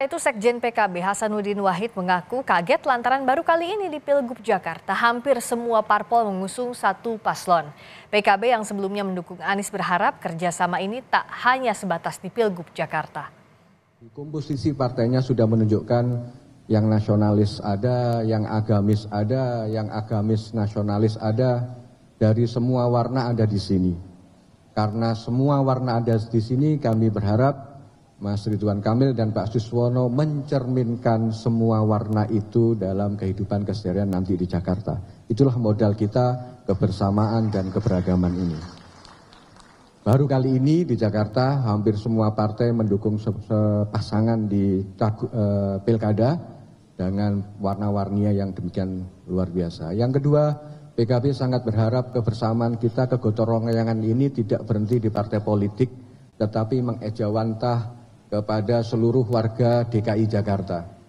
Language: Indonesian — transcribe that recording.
Itu Sekjen PKB Hasanuddin Wahid mengaku kaget lantaran baru kali ini di Pilgub Jakarta hampir semua parpol mengusung satu paslon. PKB yang sebelumnya mendukung Anies berharap kerjasama ini tak hanya sebatas di Pilgub Jakarta. Komposisi partainya sudah menunjukkan yang nasionalis ada, yang agamis ada, yang agamis nasionalis ada, dari semua warna ada di sini. Karena semua warna ada di sini kami berharap Mas Ridwan Kamil dan Pak Suswono mencerminkan semua warna itu dalam kehidupan keseharian nanti di Jakarta. Itulah modal kita kebersamaan dan keberagaman ini. Baru kali ini di Jakarta hampir semua partai mendukung pasangan di eh, pilkada dengan warna-warnia yang demikian luar biasa. Yang kedua, PKB sangat berharap kebersamaan kita kegotong royongan ini tidak berhenti di partai politik, tetapi mengejawantah kepada seluruh warga DKI Jakarta.